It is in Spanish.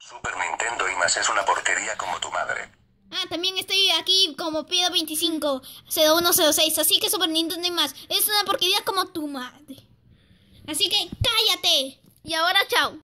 Super Nintendo y más es una porquería como tu madre. Ah, también estoy aquí como pido 25, 0106, así que Super Nintendo y más es una porquería como tu madre. Así que cállate. Y ahora chao.